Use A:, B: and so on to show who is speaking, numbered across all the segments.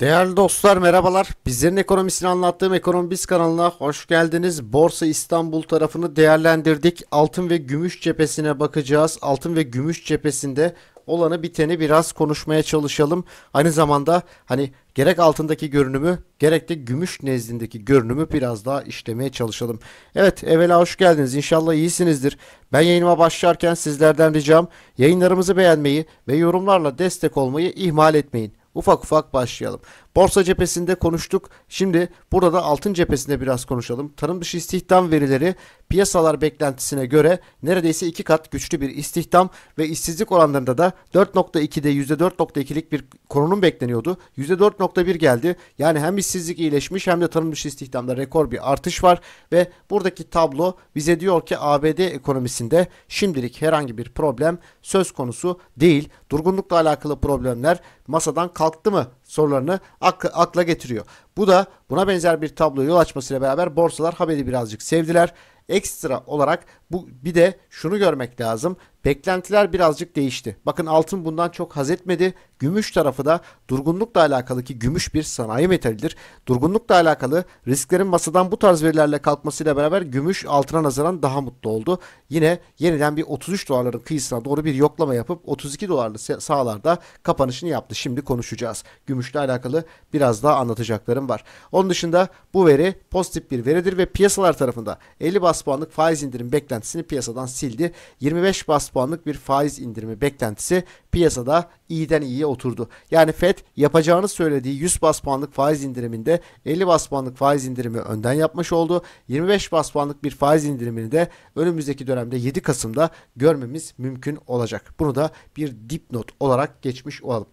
A: Değerli dostlar merhabalar. Bizlerin ekonomisini anlattığım Ekonomi Biz kanalına hoş geldiniz. Borsa İstanbul tarafını değerlendirdik. Altın ve gümüş cephesine bakacağız. Altın ve gümüş cephesinde olanı biteni biraz konuşmaya çalışalım. Aynı zamanda hani gerek altındaki görünümü gerek de gümüş nezdindeki görünümü biraz daha işlemeye çalışalım. Evet evvela hoş geldiniz. İnşallah iyisinizdir. Ben yayınıma başlarken sizlerden ricam yayınlarımızı beğenmeyi ve yorumlarla destek olmayı ihmal etmeyin ufak ufak başlayalım. Borsa cephesinde konuştuk. Şimdi burada da altın cephesinde biraz konuşalım. Tarım dışı istihdam verileri piyasalar beklentisine göre neredeyse iki kat güçlü bir istihdam ve işsizlik oranlarında da 4.2'de %4.2'lik bir korunum bekleniyordu. %4.1 geldi. Yani hem işsizlik iyileşmiş hem de tarım dışı istihdamda rekor bir artış var ve buradaki tablo bize diyor ki ABD ekonomisinde şimdilik herhangi bir problem söz konusu değil. Durgunlukla alakalı problemler masadan kalktı mı sorularını ak akla getiriyor. Bu da buna benzer bir tablo yol açmasıyla beraber borsalar haberi birazcık sevdiler. Ekstra olarak bu bir de şunu görmek lazım. Beklentiler birazcık değişti. Bakın altın bundan çok haz etmedi. Gümüş tarafı da durgunlukla alakalı ki gümüş bir sanayi metalidir. Durgunlukla alakalı risklerin masadan bu tarz verilerle kalkmasıyla beraber gümüş altına nazaran daha mutlu oldu. Yine yeniden bir 33 dolarların kıyısına doğru bir yoklama yapıp 32 dolarlı sahalarda kapanışını yaptı. Şimdi konuşacağız. Gümüşle alakalı biraz daha anlatacaklarım var. Onun dışında bu veri pozitif bir veridir ve piyasalar tarafında 50 bas puanlık faiz indirim beklentisini piyasadan sildi. 25 bas bas puanlık bir faiz indirimi beklentisi piyasada iyiden iyiye oturdu. Yani FED yapacağını söylediği 100 bas puanlık faiz indiriminde 50 bas puanlık faiz indirimi önden yapmış oldu. 25 bas puanlık bir faiz indirimini de önümüzdeki dönemde 7 Kasım'da görmemiz mümkün olacak. Bunu da bir dipnot olarak geçmiş olalım.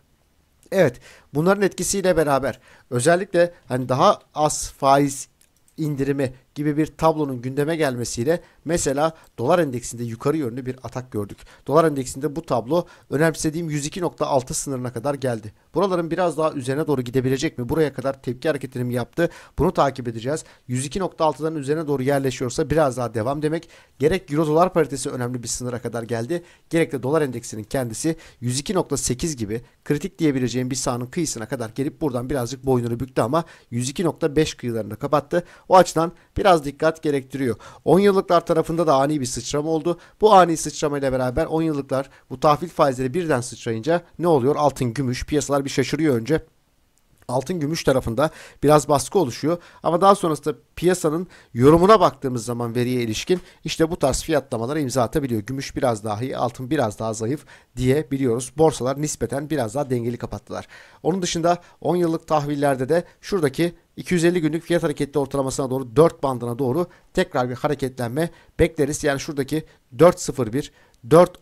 A: Evet bunların etkisiyle beraber özellikle hani daha az faiz indirimi gibi bir tablonun gündeme gelmesiyle mesela dolar endeksinde yukarı yönlü bir atak gördük. Dolar endeksinde bu tablo önemsediğim 102.6 sınırına kadar geldi. Buraların biraz daha üzerine doğru gidebilecek mi? Buraya kadar tepki hareketini mi yaptı? Bunu takip edeceğiz. 102.6'dan üzerine doğru yerleşiyorsa biraz daha devam demek. Gerek euro dolar paritesi önemli bir sınıra kadar geldi. Gerek de dolar endeksinin kendisi 102.8 gibi kritik diyebileceğim bir sahanın kıyısına kadar gelip buradan birazcık boynunu büktü ama 102.5 kıyılarını kapattı. O açıdan bir biraz dikkat gerektiriyor. 10 yıllıklar tarafında da ani bir sıçrama oldu. Bu ani sıçrama ile beraber 10 yıllıklar bu tahvil faizleri birden sıçrayınca ne oluyor? Altın, gümüş piyasalar bir şaşırıyor önce altın gümüş tarafında biraz baskı oluşuyor. Ama daha sonrasında piyasanın yorumuna baktığımız zaman veriye ilişkin işte bu tarz fiyatlamalara imza atabiliyor. Gümüş biraz daha iyi, altın biraz daha zayıf diyebiliyoruz. Borsalar nispeten biraz daha dengeli kapattılar. Onun dışında 10 yıllık tahvillerde de şuradaki 250 günlük fiyat hareketli ortalamasına doğru 4 bandına doğru tekrar bir hareketlenme bekleriz. Yani şuradaki 4.01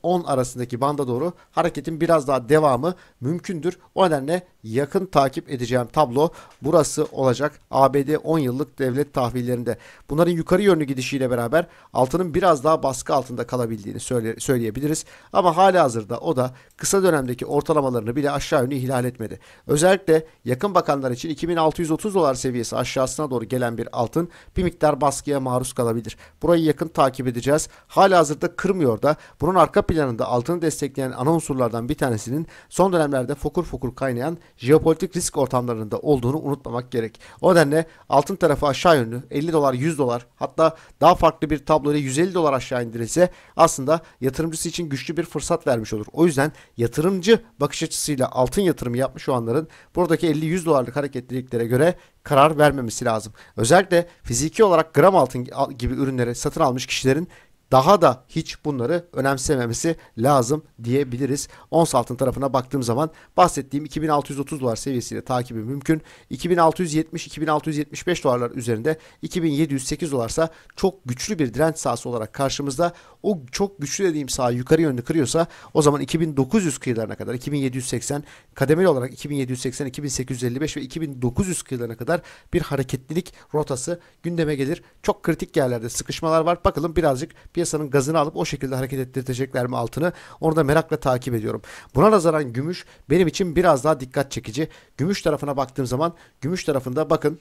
A: 4-10 arasındaki banda doğru hareketin biraz daha devamı mümkündür. O nedenle yakın takip edeceğim tablo burası olacak. ABD 10 yıllık devlet tahvillerinde. Bunların yukarı yönlü gidişiyle beraber altının biraz daha baskı altında kalabildiğini söyle, söyleyebiliriz. Ama hala hazırda o da kısa dönemdeki ortalamalarını bile aşağı yönlü ihlal etmedi. Özellikle yakın bakanlar için 2630 dolar seviyesi aşağısına doğru gelen bir altın bir miktar baskıya maruz kalabilir. Burayı yakın takip edeceğiz. Hala hazırda kırmıyor da bunun arka planında altını destekleyen ana unsurlardan bir tanesinin son dönemlerde fokur fokur kaynayan jeopolitik risk ortamlarında olduğunu unutmamak gerek. O nedenle altın tarafı aşağı yönlü 50 dolar 100 dolar hatta daha farklı bir tabloyla 150 dolar aşağı indirilse aslında yatırımcısı için güçlü bir fırsat vermiş olur. O yüzden yatırımcı bakış açısıyla altın yatırımı yapmış olanların buradaki 50-100 dolarlık hareketliliklere göre karar vermemesi lazım. Özellikle fiziki olarak gram altın gibi ürünleri satın almış kişilerin daha da hiç bunları önemsememesi lazım diyebiliriz. Ons altın tarafına baktığım zaman bahsettiğim 2630 dolar seviyesiyle takibi mümkün. 2670-2675 dolarlar üzerinde 2708 dolarsa çok güçlü bir direnç sahası olarak karşımızda. O çok güçlü dediğim saha yukarı yönlü kırıyorsa o zaman 2900 kıyılarına kadar 2780 kademeli olarak 2780, 2855 ve 2900 kıyılarına kadar bir hareketlilik rotası gündeme gelir. Çok kritik yerlerde sıkışmalar var. Bakalım birazcık bir piyasanın gazını alıp o şekilde hareket ettirecekler mi altını onu da merakla takip ediyorum. Buna nazaran gümüş benim için biraz daha dikkat çekici. Gümüş tarafına baktığım zaman gümüş tarafında bakın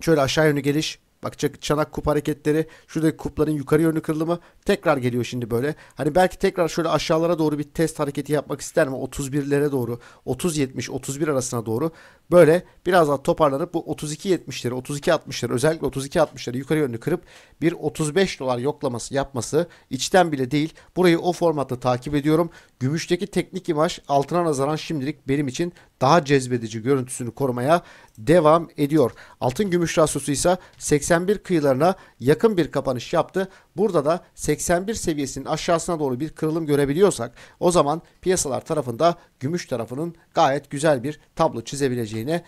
A: Şöyle aşağı yönlü geliş Bak çanak kup hareketleri. Şuradaki kupların yukarı yönlü kırılımı tekrar geliyor şimdi böyle. Hani belki tekrar şöyle aşağılara doğru bir test hareketi yapmak ister mi? 31'lere doğru. 30-70, 31 arasına doğru. Böyle biraz daha toparlanıp bu 32-70'leri, 32-60'ları özellikle 32-60'ları yukarı yönlü kırıp bir 35 dolar yoklaması yapması içten bile değil. Burayı o formatta takip ediyorum. Gümüşteki teknik imaj altına nazaran şimdilik benim için daha cezbedici görüntüsünü korumaya devam ediyor. Altın gümüş rasyosu ise 81 kıyılarına yakın bir kapanış yaptı. Burada da 81 seviyesinin aşağısına doğru bir kırılım görebiliyorsak o zaman piyasalar tarafında gümüş tarafının gayet güzel bir tablo çizebileceğine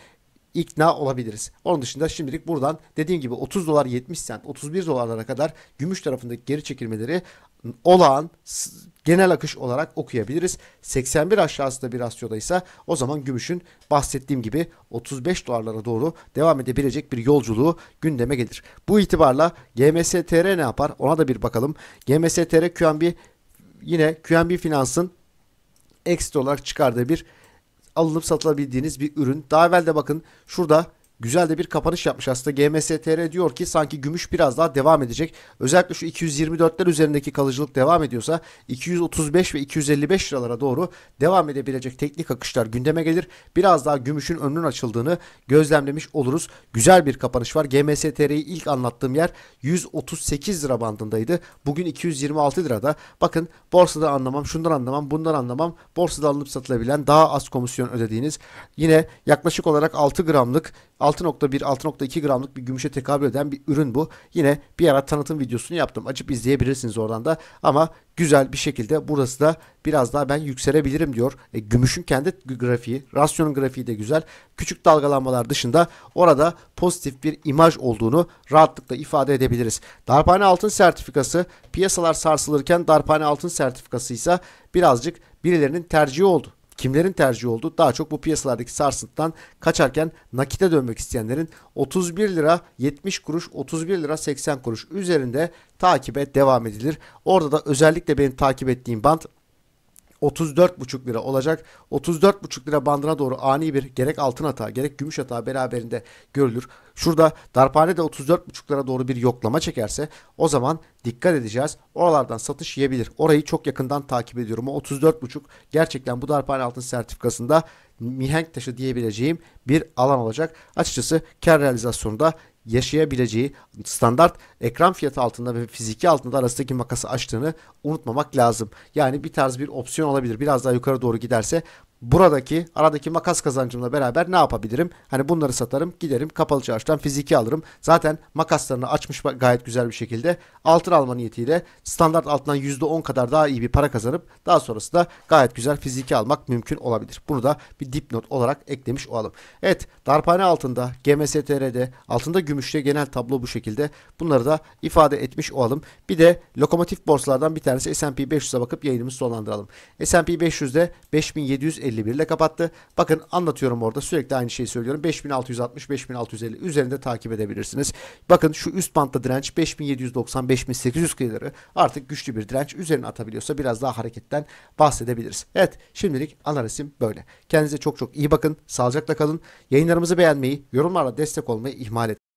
A: ikna olabiliriz. Onun dışında şimdilik buradan dediğim gibi 30 dolar 70 sent 31 dolarlara kadar gümüş tarafındaki geri çekilmeleri olağan genel akış olarak okuyabiliriz. 81 aşağısında bir rasyoda ise o zaman gümüşün bahsettiğim gibi 35 dolarlara doğru devam edebilecek bir yolculuğu gündeme gelir. Bu itibarla GMSTR ne yapar ona da bir bakalım. GMSTR QNB yine QNB Finans'ın ekstra olarak çıkardığı bir alınıp satılabildiğiniz bir ürün. Daha evvel de bakın şurada Güzel de bir kapanış yapmış aslında. GMSTR diyor ki sanki gümüş biraz daha devam edecek. Özellikle şu 224'ler üzerindeki kalıcılık devam ediyorsa 235 ve 255 liralara doğru devam edebilecek teknik akışlar gündeme gelir. Biraz daha gümüşün önünün açıldığını gözlemlemiş oluruz. Güzel bir kapanış var. GMSTR'yi ilk anlattığım yer 138 lira bandındaydı. Bugün 226 lirada. Bakın borsada anlamam, şundan anlamam, bundan anlamam. Borsada alınıp satılabilen daha az komisyon ödediğiniz yine yaklaşık olarak 6 gramlık 6.1 6.2 gramlık bir gümüşe tekabül eden bir ürün bu. Yine bir ara tanıtım videosunu yaptım. Açıp izleyebilirsiniz oradan da. Ama güzel bir şekilde burası da biraz daha ben yükselebilirim diyor. E, gümüşün kendi grafiği, rasyonun grafiği de güzel. Küçük dalgalanmalar dışında orada pozitif bir imaj olduğunu rahatlıkla ifade edebiliriz. Darphane altın sertifikası piyasalar sarsılırken darphane altın sertifikası ise birazcık birilerinin tercihi oldu kimlerin tercihi oldu? Daha çok bu piyasalardaki sarsıntıdan kaçarken nakite dönmek isteyenlerin 31 lira 70 kuruş 31 lira 80 kuruş üzerinde takibe devam edilir. Orada da özellikle benim takip ettiğim band 34,5 lira olacak. 34,5 lira bandına doğru ani bir gerek altın hata gerek gümüş hata beraberinde görülür. Şurada darphane de 34,5 lira doğru bir yoklama çekerse o zaman dikkat edeceğiz. Oralardan satış yiyebilir. Orayı çok yakından takip ediyorum. O 34,5 gerçekten bu darphane altın sertifikasında mihenk taşı diyebileceğim bir alan olacak. Açıkçası kar realizasyonunda yaşayabileceği standart ekran fiyatı altında ve fiziki altında arasındaki makası açtığını unutmamak lazım. Yani bir tarz bir opsiyon olabilir. Biraz daha yukarı doğru giderse buradaki aradaki makas kazancımla beraber ne yapabilirim? Hani bunları satarım giderim kapalı çarşıdan fiziki alırım. Zaten makaslarını açmış gayet güzel bir şekilde. Altın alma niyetiyle standart altından %10 kadar daha iyi bir para kazanıp daha sonrasında gayet güzel fiziki almak mümkün olabilir. Bunu da bir dipnot olarak eklemiş olalım. Evet darpane altında GMSTR'de altında gümüşte genel tablo bu şekilde. Bunları da ifade etmiş olalım. Bir de lokomotif borsalardan bir tanesi S&P 500'e bakıp yayınımızı sonlandıralım. S&P 500'de 5.700 5651 ile kapattı. Bakın anlatıyorum orada sürekli aynı şeyi söylüyorum. 5660 5650 üzerinde takip edebilirsiniz. Bakın şu üst bantta direnç 5790 5800 kıyıları artık güçlü bir direnç üzerine atabiliyorsa biraz daha hareketten bahsedebiliriz. Evet şimdilik analizim böyle. Kendinize çok çok iyi bakın. Sağlıcakla kalın. Yayınlarımızı beğenmeyi, yorumlarla destek olmayı ihmal etmeyin.